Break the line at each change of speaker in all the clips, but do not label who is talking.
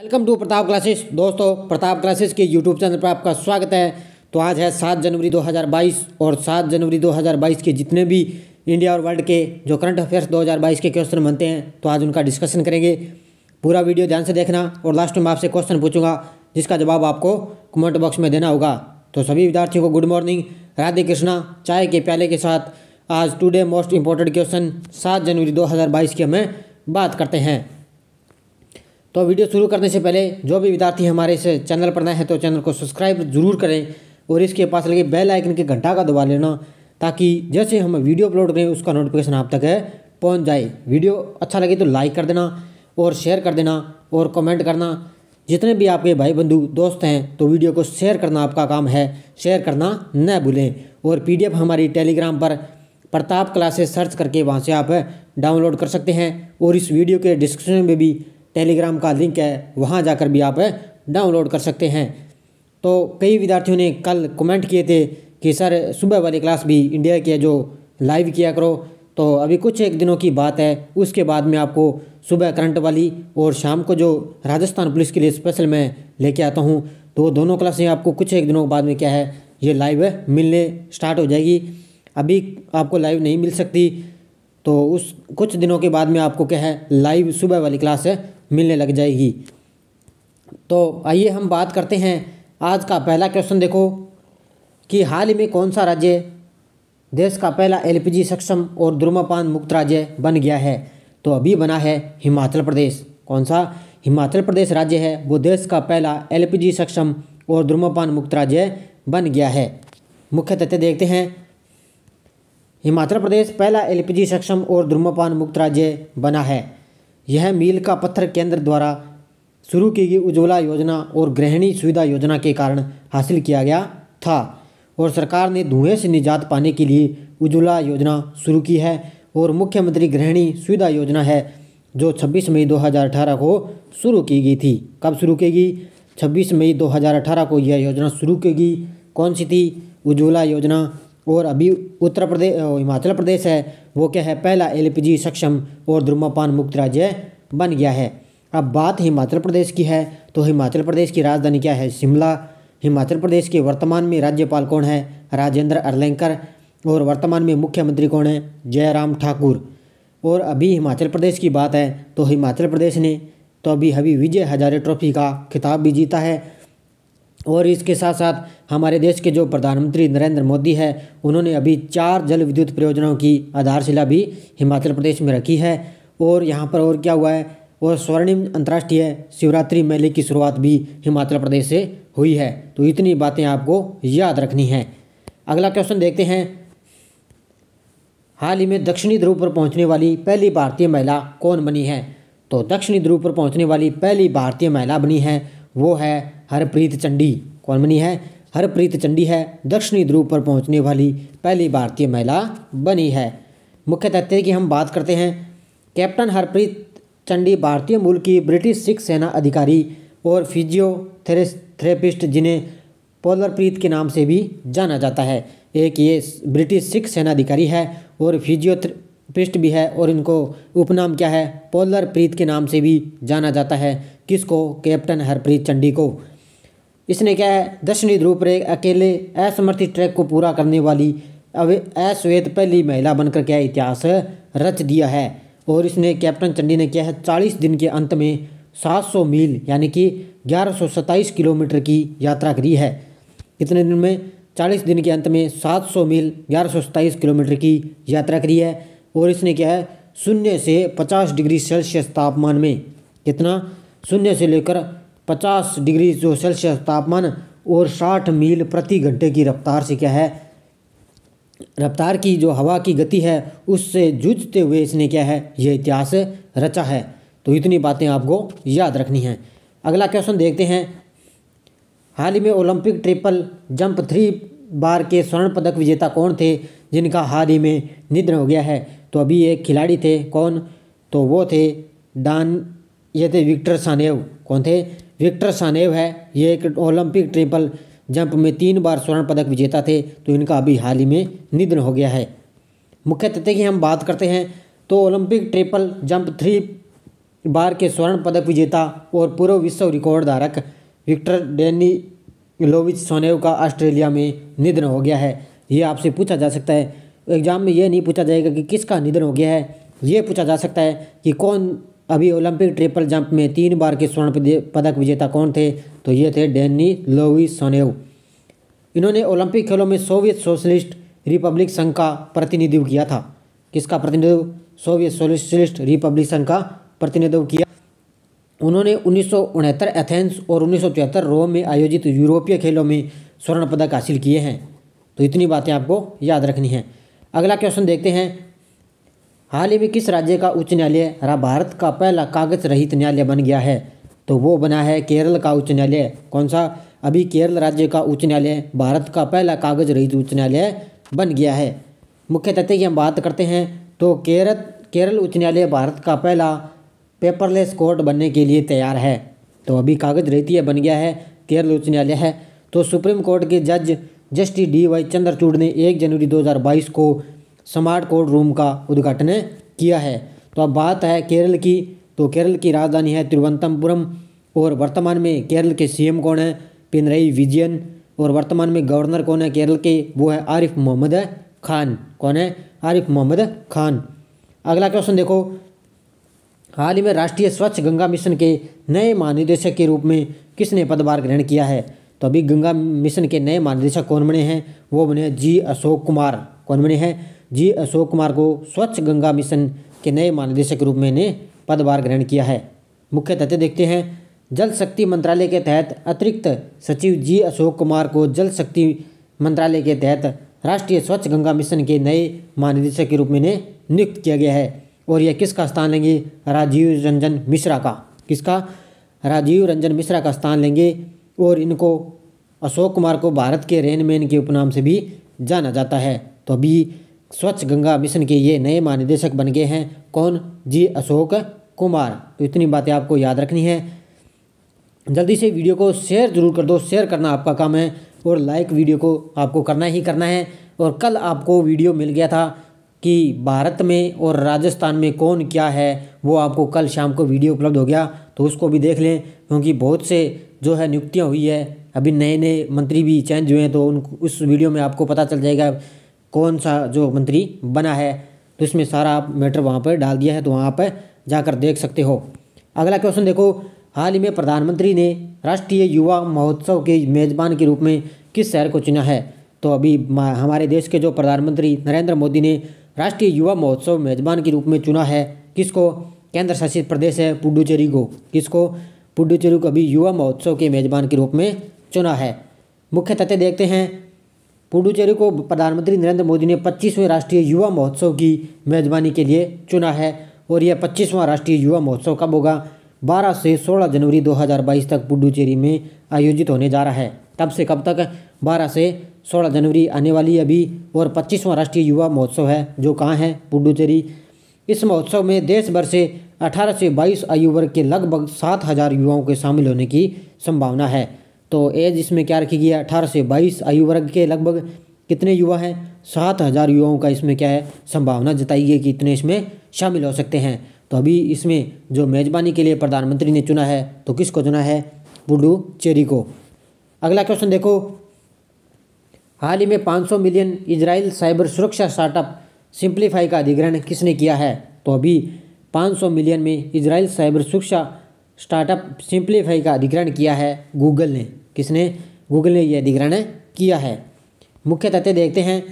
welcome to Pratap classes दोस्तों Pratap classes के YouTube channel पर आपका स्वागत है तो आज है सात जनवरी 2022 और सात जनवरी 2022 के जितने भी इंडिया और वर्ल्ड के जो करंट अफेयर्स 2022 के क्वेश्चन बनते हैं तो आज उनका डिस्कशन करेंगे पूरा वीडियो ध्यान से देखना और लास्ट में आपसे क्वेश्चन पूछूंगा जिसका जवाब आपको कमेंट बॉक्स में देना होगा तो सभी विद्यार्थियों को गुड मॉर्निंग राधे कृष्णा चाय के प्याले के साथ आज टुडे मोस्ट इंपॉर्टेंट क्वेश्चन सात जनवरी दो की हमें बात करते हैं तो वीडियो शुरू करने से पहले जो भी विद्यार्थी हमारे इस चैनल पर नए हैं तो चैनल को सब्सक्राइब जरूर करें और इसके पास लगे बेल आइकन के घंटा का दबा लेना ताकि जैसे हम वीडियो अपलोड करें उसका नोटिफिकेशन आप तक है पहुँच जाए वीडियो अच्छा लगे तो लाइक कर देना और शेयर कर देना और कमेंट करना जितने भी आपके भाई बंधु दोस्त हैं तो वीडियो को शेयर करना आपका काम है शेयर करना न भूलें और एफ हमारी टेलीग्राम पर प्रताप क्लासेस सर्च करके वहाँ से आप डाउनलोड कर सकते हैं और इस वीडियो के डिस्क्रिप्शन में भी टेलीग्राम का लिंक है वहाँ जाकर भी आप डाउनलोड कर सकते हैं तो कई विद्यार्थियों ने कल कमेंट किए थे कि सर सुबह वाली क्लास भी इंडिया की है जो लाइव किया करो तो अभी कुछ एक दिनों की बात है उसके बाद में आपको सुबह करंट वाली और शाम को जो राजस्थान पुलिस के लिए स्पेशल मैं लेके आता हूँ तो दोनों क्लासें आपको कुछ एक दिनों बाद में क्या है ये लाइव है मिलने स्टार्ट हो जाएगी अभी आपको लाइव नहीं मिल सकती तो उस कुछ दिनों के बाद में आपको क्या है लाइव सुबह वाली क्लास है मिलने लग जाएगी तो आइए हम बात करते हैं आज का पहला क्वेश्चन देखो कि हाल ही में कौन सा राज्य देश का पहला एलपीजी सक्षम और धूम्रपान मुक्त राज्य बन गया है तो अभी बना है हिमाचल प्रदेश कौन सा हिमाचल प्रदेश राज्य है वो देश का पहला एलपीजी सक्षम और धूम्रपान मुक्त राज्य बन गया है मुख्य तथ्य देखते हैं हिमाचल प्रदेश पहला एलपीजी सक्षम और धूम्रपान मुक्त राज्य बना है यह मील का पत्थर केंद्र द्वारा शुरू की गई उज्ज्वला योजना और गृहिणी सुविधा योजना के कारण हासिल किया गया था और सरकार ने धुएं से निजात पाने के लिए उज्ज्वला योजना शुरू की है और मुख्यमंत्री गृहिणी सुविधा योजना है जो 26 मई 2018 को शुरू की गई थी कब शुरू की गई छब्बीस मई 2018 को यह योजना शुरू की गई कौन सी थी उज्ज्वला योजना और अभी उत्तर प्रदेश हिमाचल प्रदेश है वो क्या है पहला एल सक्षम और धूम्रपान मुक्त राज्य बन गया है अब बात हिमाचल प्रदेश की है तो हिमाचल प्रदेश की राजधानी क्या है शिमला हिमाचल प्रदेश के वर्तमान में राज्यपाल कौन है राजेंद्र अर्लेंकर और वर्तमान में मुख्यमंत्री कौन है जयराम ठाकुर और अभी हिमाचल प्रदेश की बात है तो हिमाचल प्रदेश ने तो अभी अभी विजय हजारे ट्रॉफी का खिताब भी जीता है और इसके साथ साथ हमारे देश के जो प्रधानमंत्री नरेंद्र मोदी है उन्होंने अभी चार जल विद्युत परियोजनाओं की आधारशिला भी हिमाचल प्रदेश में रखी है और यहाँ पर और क्या हुआ है और स्वर्णिम अंतर्राष्ट्रीय शिवरात्रि मेले की शुरुआत भी हिमाचल प्रदेश से हुई है तो इतनी बातें आपको याद रखनी है अगला क्वेश्चन देखते हैं हाल ही में दक्षिणी ध्रुव पर पहुंचने वाली पहली भारतीय महिला कौन बनी है तो दक्षिणी ध्रुव पर पहुंचने वाली पहली भारतीय महिला बनी है वो है हरप्रीत चंडी कौन बनी है हरप्रीत चंडी है दक्षिणी ध्रुव पर पहुंचने वाली पहली भारतीय महिला बनी है मुख्य तथ्य की हम बात करते हैं कैप्टन हरप्रीत चंडी भारतीय मूल की ब्रिटिश सिख सेना अधिकारी और फिजियोथेरेपिस्ट जिन्हें पोलरप्रीत के नाम से भी जाना जाता है एक ये ब्रिटिश सिख सेना अधिकारी है और फिजियोथेरेपिस्ट भी है और इनको उपनाम क्या है पोलरप्रीत के नाम से भी जाना जाता है किसको कैप्टन हरप्रीत चंडी को इसने क्या है दक्षिणी ध्रुव पर अकेले असमर्थित ट्रैक को पूरा करने वाली अब अश्वेत पहली महिला बनकर क्या इतिहास रच दिया है और इसने कैप्टन चंडी ने क्या है चालीस दिन के अंत में 700 मील यानी कि 1127 किलोमीटर की यात्रा करी है कितने दिन में 40 दिन के अंत में 700 मील ग्यारह किलोमीटर की यात्रा करी है और इसने क्या है शून्य से 50 डिग्री सेल्सियस तापमान में कितना शून्य से लेकर पचास डिग्री जो सेल्सियस तापमान और साठ मील प्रति घंटे की रफ्तार से क्या है रफ्तार की जो हवा की गति है उससे जूझते हुए इसने क्या है यह इतिहास रचा है तो इतनी बातें आपको याद रखनी है अगला क्वेश्चन देखते हैं हाल ही में ओलंपिक ट्रिपल जंप थ्री बार के स्वर्ण पदक विजेता कौन थे जिनका हाल ही में निधन हो गया है तो अभी एक खिलाड़ी थे कौन तो वो थे डान ये थे विक्टर सानेव कौन थे विक्टर सानेव है ये एक ओलंपिक ट्रिपल जंप में तीन बार स्वर्ण पदक विजेता थे तो इनका अभी हाल ही में निधन हो गया है मुख्य तथ्य की हम बात करते हैं तो ओलंपिक ट्रिपल जंप थ्री बार के स्वर्ण पदक विजेता और पूर्व विश्व रिकॉर्ड धारक विक्टर डेनी लोविच सोनेव का ऑस्ट्रेलिया में निधन हो गया है ये आपसे पूछा जा सकता है एग्ज़ाम में यह नहीं पूछा जाएगा कि किसका निधन हो गया है ये पूछा जा सकता है कि कौन अभी ओलंपिक ट्रिपल जंप में तीन बार के स्वर्ण पदक विजेता कौन थे तो ये थे डेनी लोवी सोनेव इन्होंने ओलंपिक खेलों में सोवियत सोशलिस्ट रिपब्लिक संघ का प्रतिनिधित्व किया था किसका प्रतिनिधित्व सोवियत सोशलिस्ट रिपब्लिक संघ का प्रतिनिधित्व किया उन्होंने उन्नीस एथेंस और उन्नीस रोम में आयोजित यूरोपीय खेलों में स्वर्ण पदक हासिल किए हैं तो इतनी बातें आपको याद रखनी है अगला क्वेश्चन देखते हैं हाल ही में किस राज्य का उच्च न्यायालय रहा भारत का पहला कागज रहित न्यायालय बन गया है तो वो बना है केरल का उच्च न्यायालय कौन सा अभी केरल राज्य का उच्च न्यायालय भारत का पहला कागज रहित उच्च न्यायालय बन गया है मुख्य तथ्य की हम बात करते हैं तो केरल केरल उच्च न्यायालय भारत का पहला पेपरलेस कोर्ट बनने के लिए तैयार है तो अभी कागज रहित यह बन गया है केरल उच्च न्यायालय है तो सुप्रीम कोर्ट के जज जस्टिस डी वाई चंद्रचूड़ ने एक जनवरी 2022 को स्मार्ट कोर्ट रूम का उद्घाटन किया है तो अब बात है केरल की तो केरल की राजधानी है तिरुवनंतपुरम और वर्तमान में केरल के सीएम कौन है पिनरई विजयन और वर्तमान में गवर्नर कौन है केरल के वो है आरिफ मोहम्मद खान कौन है आरिफ मोहम्मद खान अगला क्वेश्चन देखो हाल ही में राष्ट्रीय स्वच्छ गंगा मिशन के नए महानिदेशक के रूप में किसने पदभार ग्रहण किया है तो अभी गंगा मिशन के नए महानिदेशक कौन बने हैं वो बने जी अशोक कुमार कौन बने हैं जी अशोक कुमार को स्वच्छ गंगा मिशन के नए महानिदेशक के रूप में ने पदभार ग्रहण किया है मुख्य तथ्य देखते हैं जल शक्ति मंत्रालय के तहत अतिरिक्त सचिव जी अशोक कुमार को जल शक्ति मंत्रालय के तहत राष्ट्रीय स्वच्छ गंगा मिशन के नए महानिदेशक के रूप में ने नियुक्त किया गया है और यह किसका स्थान लेंगे राजीव रंजन मिश्रा का किसका राजीव रंजन मिश्रा का स्थान लेंगे और इनको अशोक कुमार को भारत के रेनमैन के उपनाम से भी जाना जाता है तो अभी स्वच्छ गंगा मिशन के ये नए महानिदेशक बन गए हैं कौन जी अशोक कुमार तो इतनी बातें आपको याद रखनी है जल्दी से वीडियो को शेयर जरूर कर दो शेयर करना आपका काम है और लाइक वीडियो को आपको करना ही करना है और कल आपको वीडियो मिल गया था कि भारत में और राजस्थान में कौन क्या है वो आपको कल शाम को वीडियो उपलब्ध हो गया तो उसको भी देख लें क्योंकि बहुत से जो है नियुक्तियाँ हुई है अभी नए नए मंत्री भी चेंज हुए हैं तो उन उस वीडियो में आपको पता चल जाएगा कौन सा जो मंत्री बना है तो इसमें सारा मैटर वहाँ पर डाल दिया है तो वहाँ पर जाकर देख सकते हो अगला क्वेश्चन देखो हाल ही में प्रधानमंत्री ने राष्ट्रीय युवा महोत्सव के मेज़बान के रूप में किस शहर को चुना है तो अभी हमारे देश के जो प्रधानमंत्री नरेंद्र मोदी ने राष्ट्रीय युवा महोत्सव मेज़बान के रूप में चुना है किसको केंद्र शासित प्रदेश है पुडुचेरी को किसको पुडुचेरी को अभी युवा महोत्सव के मेज़बान के रूप में चुना है मुख्य तथ्य देखते हैं पुडुचेरी को प्रधानमंत्री नरेंद्र मोदी ने 25वें राष्ट्रीय युवा महोत्सव की मेज़बानी के लिए चुना है और यह 25वां राष्ट्रीय युवा महोत्सव कब होगा 12 से 16 जनवरी 2022 तक पुडुचेरी में आयोजित होने जा रहा है तब से कब तक 12 से 16 जनवरी आने वाली अभी और 25वां राष्ट्रीय युवा महोत्सव है जो कहाँ है पुडुचेरी इस महोत्सव में देश भर से अठारह से बाईस आयु वर्ग के लगभग हज़ार युवाओं के शामिल होने की संभावना है तो एज इसमें क्या रखी गई है अठारह से बाईस आयु वर्ग के लगभग कितने युवा हैं सात हज़ार युवाओं का इसमें क्या है संभावना जताई है कि इतने इसमें शामिल हो सकते हैं तो अभी इसमें जो मेज़बानी के लिए प्रधानमंत्री ने चुना है तो किसको चुना है पुडुचेरी को अगला क्वेश्चन देखो हाल ही में 500 मिलियन इजराइल साइबर सुरक्षा स्टार्टअप सिंप्लीफाई का अधिग्रहण किसने किया है तो अभी 500 मिलियन में इजराइल साइबर सुरक्षा स्टार्टअप सिंप्लीफाई का अधिग्रहण किया है गूगल ने किसने गूगल ने यह अधिग्रहण किया है मुख्य तथ्य देखते हैं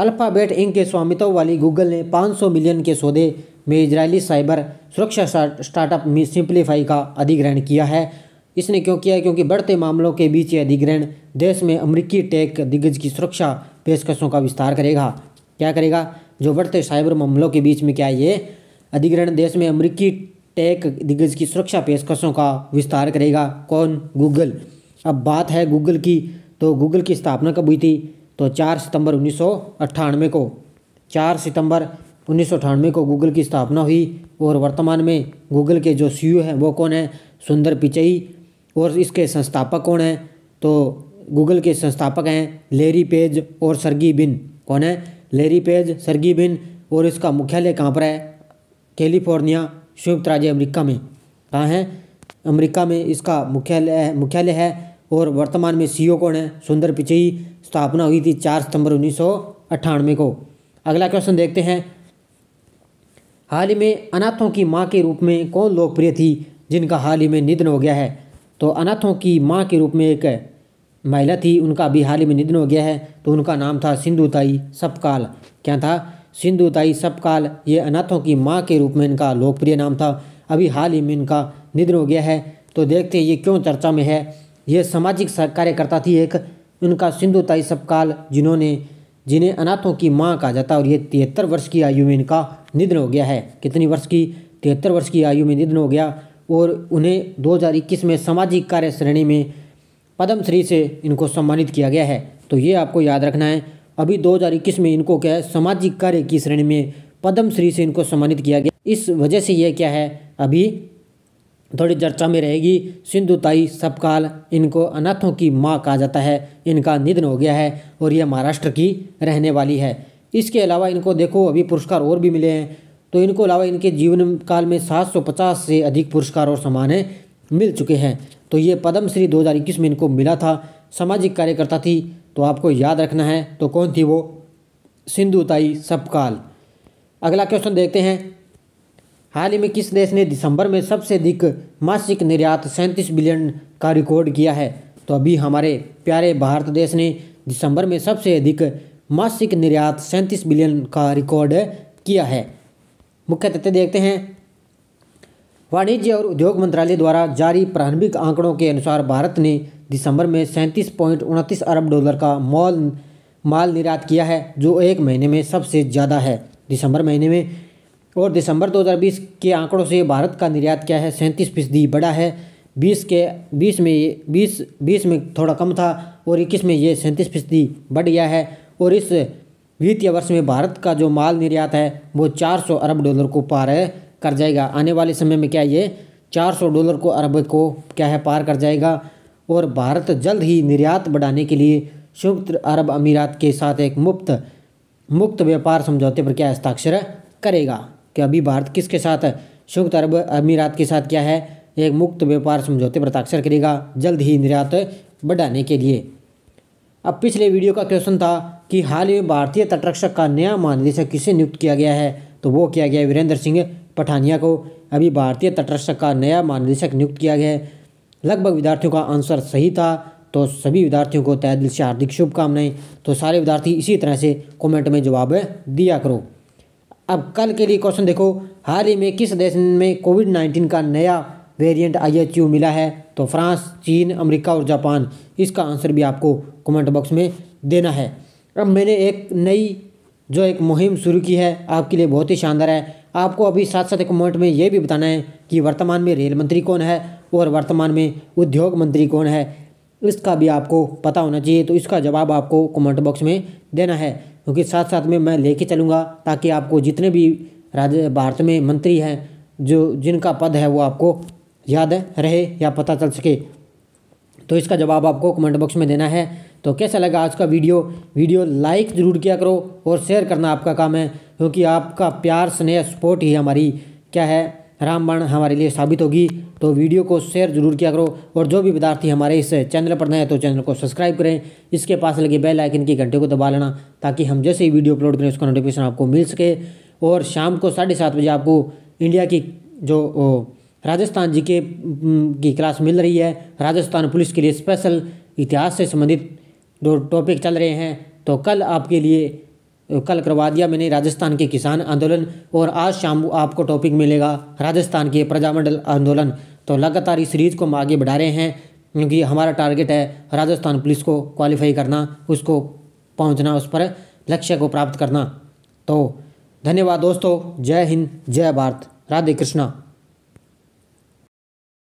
अल्फ़ाबेट इंक के स्वामित्व वाली गूगल ने 500 मिलियन के सौदे में इजरायली साइबर सुरक्षा स्टार्टअप सिंप्लीफाई का अधिग्रहण किया है इसने क्यों किया है क्योंकि बढ़ते मामलों के बीच ये अधिग्रहण देश में अमरीकी टेक दिग्गज की सुरक्षा पेशकशों का विस्तार करेगा क्या करेगा जो बढ़ते साइबर मामलों के बीच में क्या ये अधिग्रहण देश में अमरीकी टेक दिग्गज की सुरक्षा पेशकशों का विस्तार करेगा कौन गूगल अब बात है गूगल की तो गूगल की स्थापना कब हुई थी तो चार सितंबर उन्नीस को चार सितंबर उन्नीस को गूगल की स्थापना हुई और वर्तमान में गूगल के जो सी हैं वो कौन है सुंदर पिचई और इसके संस्थापक कौन हैं तो गूगल के संस्थापक हैं लेरी पेज और सरगी बिन कौन है लेरी पेज सरगी बिन और इसका मुख्यालय कहाँ पर है कैलिफोर्निया संयुक्त राज्य अमेरिका में कहाँ है अमेरिका में इसका मुख्यालय मुख्यालय है और वर्तमान में सीईओ e कौन है सुंदर पिचई स्थापना हुई थी चार सितंबर उन्नीस को अगला क्वेश्चन देखते हैं हाल ही में अनाथों की माँ के रूप में कौन लोकप्रिय थी जिनका हाल ही में निधन हो गया है तो अनाथों की माँ के रूप में एक महिला थी उनका भी हाल ही में निधन हो गया है तो उनका नाम था सिंधुताई सपकाल क्या था सिंधुताई सबकाल ये अनाथों की माँ के रूप में इनका लोकप्रिय नाम था अभी हाल ही में इनका निधन हो गया है तो देखते हैं ये क्यों चर्चा में है ये सामाजिक कार्यकर्ता थी एक उनका सिंधुताई सबकाल जिन्होंने जिन्हें अनाथों की माँ कहा जाता और ये तिहत्तर वर्ष की आयु में इनका निधन हो गया है कितनी वर्ष की तिहत्तर वर्ष की आयु में निधन हो गया और उन्हें 2021 में सामाजिक कार्य श्रेणी में पद्मश्री से इनको सम्मानित किया गया है तो ये आपको याद रखना है अभी 2021 में इनको क्या है सामाजिक कार्य की श्रेणी में पद्म श्री से इनको सम्मानित किया गया इस वजह से यह क्या है अभी थोड़ी चर्चा में रहेगी सिंधुताई सबकाल इनको अनाथों की माँ कहा जाता है इनका निधन हो गया है और यह महाराष्ट्र की रहने वाली है इसके अलावा इनको देखो अभी पुरस्कार और भी मिले हैं तो इनको अलावा इनके जीवन काल में 750 से अधिक पुरस्कार और सम्मान मिल चुके हैं तो ये पद्मश्री 2021 में इनको मिला था सामाजिक कार्यकर्ता थी तो आपको याद रखना है तो कौन थी वो सिंधुताई सबकाल अगला क्वेश्चन देखते हैं हाल ही में किस देश ने दिसंबर में सबसे अधिक मासिक निर्यात सैंतीस बिलियन का रिकॉर्ड किया है तो अभी हमारे प्यारे भारत देश ने दिसंबर में सबसे अधिक मासिक निर्यात सैंतीस बिलियन का रिकॉर्ड किया है मुख्य तथ्य देखते हैं वाणिज्य और उद्योग मंत्रालय द्वारा जारी प्रारंभिक आंकड़ों के अनुसार भारत ने दिसंबर में सैंतीस पॉइंट उनतीस अरब डॉलर का मॉल माल निर्यात किया है जो एक महीने में सबसे ज़्यादा है दिसंबर महीने में और दिसंबर 2020 के आंकड़ों से भारत का निर्यात क्या है सैंतीस फीसदी बढ़ा है बीस के बीस में ये बीस बीस में थोड़ा कम था और इक्कीस में ये सैंतीस फीसदी बढ़ गया है और इस वित्तीय वर्ष में भारत का जो माल निर्यात है वो 400 अरब डॉलर को पार कर जाएगा आने वाले समय में क्या ये 400 डॉलर को अरब को क्या है पार कर जाएगा और भारत जल्द ही निर्यात बढ़ाने के लिए संयुक्त अरब अमीरात के साथ एक मुफ्त मुक्त व्यापार समझौते पर क्या हस्ताक्षर करेगा कि अभी भारत किसके साथ संयुक्त अरब अमीरात के साथ क्या है एक मुक्त व्यापार समझौते पर हस्ताक्षर करेगा जल्द ही निर्यात बढ़ाने के लिए अब पिछले वीडियो का क्वेश्चन था कि हाल ही में भारतीय तटरक्षक का नया महानिदेशक किसे नियुक्त किया गया है तो वो किया गया वीरेंद्र सिंह पठानिया को अभी भारतीय तटरक्षक का नया महानिदेशक नियुक्त किया गया है लगभग विद्यार्थियों का आंसर सही था तो सभी विद्यार्थियों को तय दिल से हार्दिक शुभकामनाएं तो सारे विद्यार्थी इसी तरह से कमेंट में जवाब दिया करो अब कल के लिए क्वेश्चन देखो हाल ही में किस देश में कोविड नाइन्टीन का नया वेरिएंट आई मिला है तो फ्रांस चीन अमेरिका और जापान इसका आंसर भी आपको कमेंट बॉक्स में देना है अब मैंने एक नई जो एक मुहिम शुरू की है आपके लिए बहुत ही शानदार है आपको अभी साथ साथ कमेंट में ये भी बताना है कि वर्तमान में रेल मंत्री कौन है और वर्तमान में उद्योग मंत्री कौन है इसका भी आपको पता होना चाहिए तो इसका जवाब आपको कमेंट बॉक्स में देना है क्योंकि साथ साथ में मैं लेके चलूँगा ताकि आपको जितने भी राज्य भारत में मंत्री हैं जो जिनका पद है वो आपको याद रहे या पता चल सके तो इसका जवाब आपको कमेंट बॉक्स में देना है तो कैसा लगा आज का वीडियो वीडियो लाइक ज़रूर किया करो और शेयर करना आपका काम है क्योंकि आपका प्यार स्नेह सपोर्ट ही हमारी क्या है रामबाण हमारे लिए साबित होगी तो वीडियो को शेयर जरूर किया करो और जो भी विद्यार्थी हमारे इस चैनल पर नए हैं तो चैनल को सब्सक्राइब करें इसके पास लगे बेल आइकन की घंटे को दबा लेना ताकि हम जैसे ही वीडियो अपलोड करें उसका नोटिफिकेशन आपको मिल सके और शाम को साढ़े सात बजे आपको इंडिया की जो राजस्थान जी के की क्लास मिल रही है राजस्थान पुलिस के लिए स्पेशल इतिहास से संबंधित जो टॉपिक चल रहे हैं तो कल आपके लिए कल करवा दिया मैंने राजस्थान के किसान आंदोलन और आज शाम आपको टॉपिक मिलेगा राजस्थान के प्रजामंडल आंदोलन तो लगातार इस सीरीज़ को हम आगे बढ़ा रहे हैं क्योंकि हमारा टारगेट है राजस्थान पुलिस को क्वालिफाई करना उसको पहुंचना उस पर लक्ष्य को प्राप्त करना तो धन्यवाद दोस्तों जय हिंद जय भारत राधे कृष्णा